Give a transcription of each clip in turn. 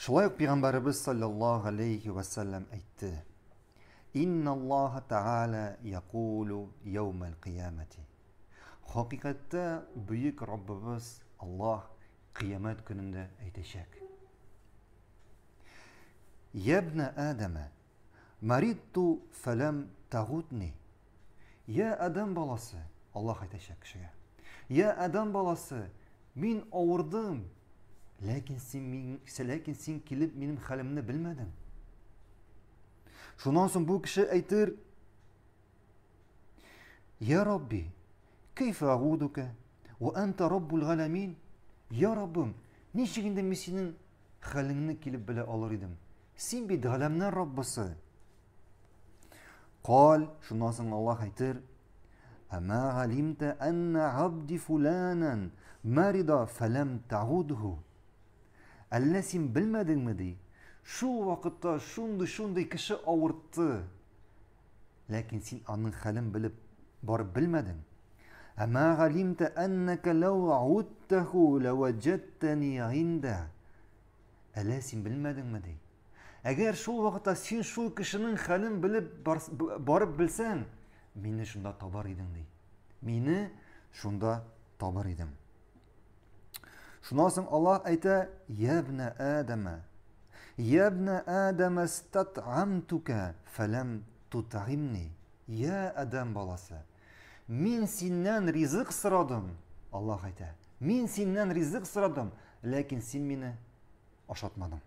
Шулай ук пиғамбарыбыз саллаллаху алейхи вассалам әйтте: Инна Аллаха тағала якулу яумал қиямати. Хақиқәттә бүйік Раббыбыз Аллах қиямат күнендә әйтәчәк. Ябнә Адама, маридту фәләм тагутни". Я Адам баласы, Аллах әйтәчәк кешегә. Я Адам баласы, мин авырдым, Ләкин син мин, ләкин син килеп минем хәлемне белмәдең. Шуннан соң бу кеше әйтер: "Я Робби, кайфа агудука? ва анта Роббул галамин. Я Роббум, ничек инде мин синең хәлеңне килеп белә алар идем? Син бит галамнар Роббысы." Кал, шуннан соң Аллаһ әйтер: "Ама галимта анна абди фуланан марида фалам тагудуһу." әллә син белмәдеңме ди шул вакытта шундый шундый кеше авыртты ләкин син аның хәлен белеп барып белмәдең أما علمت أنك لو عدته لوجدتني عنده ألا шул بالمدن مدي أجر شو وقت سين شو كشنن خلن بلب بارب بلسان مين شندا تبار يدن Шуннан соң Аллаһ әйтә: "Я ибн Адәм, я ибн Адәм, стәтәмтүкә, Я Адәм баласы, мин синнән ризык сорадым." Аллаһ әйтә: "Мин синнән ризык сорадым, ләкин син мине ашатмадың."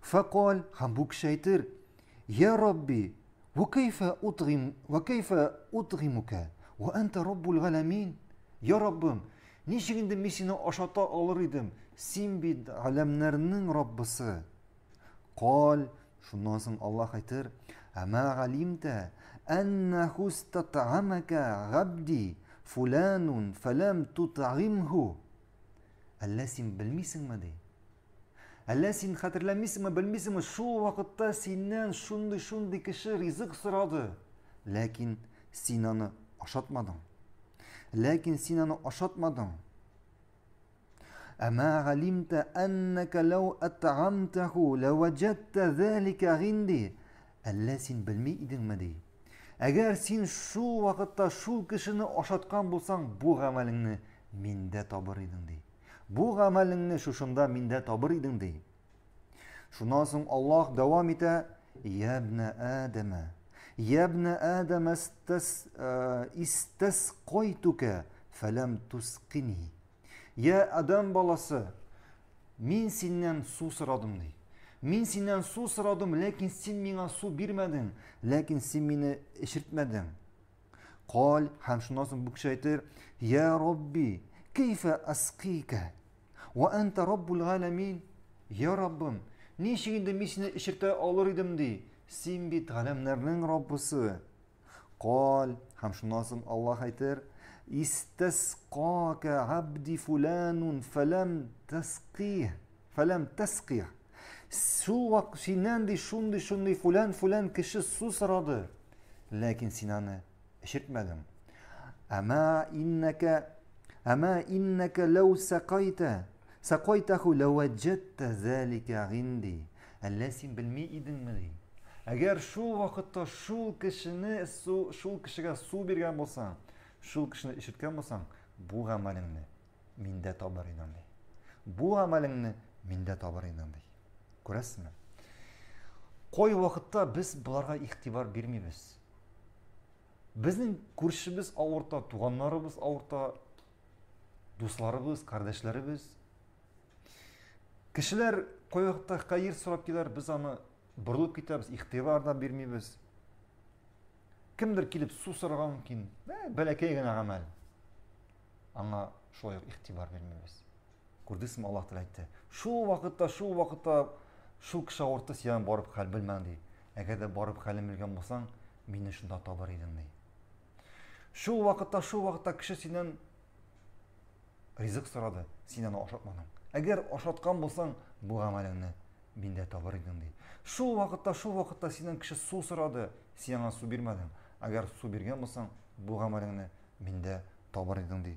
Факаль хамбук шайтер: "Я Робби, ва кайфа утгым, ва кайфа утгымука, ва анта Роббул Галамин." Я Роббым, ничек инде мин сине ашата алыр идем син бит галәмнәрнең роббысы кал шуннан соң аллаһ әйтер әмә галимтә әннәху амака габди фулянун фәләм тутагимху әллә син белмисеңме ди әллә син хәтерләмисеңме белмисеңме Шу вакытта синнән шундый шундый кеше ризык сорады ләкин синаны аны ашатмадың ләкин син аны ашатмадың. Әмә галимтә әннәкә ләу әттәғамтәху ләуәджәттә ҙәлікә ғинди. Әллә син білмей идеңме ди? Әгәр син шу вақытта шул кешене ошаткан булсаң, бу гамәлеңне миндә табыр идең ди. Бу гамәлеңне шушында миндә табыр идең дей. Шуннан соң Аллаһ дәвам итә: "Ябна Адама, «Я бна Адам истәсқойтука фәләм тусқини». «Я адам баласы, мен сеннен су сұрадым» дейді. «Мен сеннен су сұрадым, ләкин сен миңа су бирмәдің, ләкин сен мені ішіртмәдің». Қал, һәм шунан соң бұл кіші айтыр, «Я Робби, кейфә асқика, уа анта Роббул ғаламин». «Я Раббым, нешегінде мен сені ішірте алыр едім» Син бит ғаләмнәрнің Раббысы. Кал, қамшын асын Аллах айтыр, Истасқа ка абди фуланун фалам тасқи, фалам тасқи. Сұл вақ, сенен шунди шунды шунды фулан фулан кіші су сарады. Ләкін сен аны әшіртмәдім. Әмә иннәкә, Әмә иннәкә лау сақайта, сақайтаху ләу әджетті зәлікі ғинди. Әлә сен білмей едің мәдей? әгер шул вакытта шул кешіні су шул кішіге су берген болсаң шул кішіні ішірткен болсаң бұл ғәмәліңді миндә табар едім дей бұл ғәмәліңді миндә табар едім дей көресізме қой уақытта біз бұларға иқтибар бермейміз біздің көршіміз ауырта туғандарымыз ауырта достарыбыз біз кішілер қой уақытта қайыр сұрап келер біз аны бұрылып кетеміз иқтибардан бермейміз кімдір келіп су сұраған кейін бәләкәй ғана амал аңа шулай иқтибар бермейміз көрдіңіз аллах тағала айтты шу уақытта шул уақытта шу кіші ауыртты сен барып хәл білмәң егер де барып хәлін білген болсаң мен үшін дата бар едің дей шу уақытта шу уақытта кіші сенен ризық сұрады сен оны егер ашатқан болсаң бұл ғамәліңді менде де табар дейді шул уақытта шул уақытта сенен кіші су сұрады сен су бермедің агар су берген болсаң бұл ғамалыңны менде табар дейді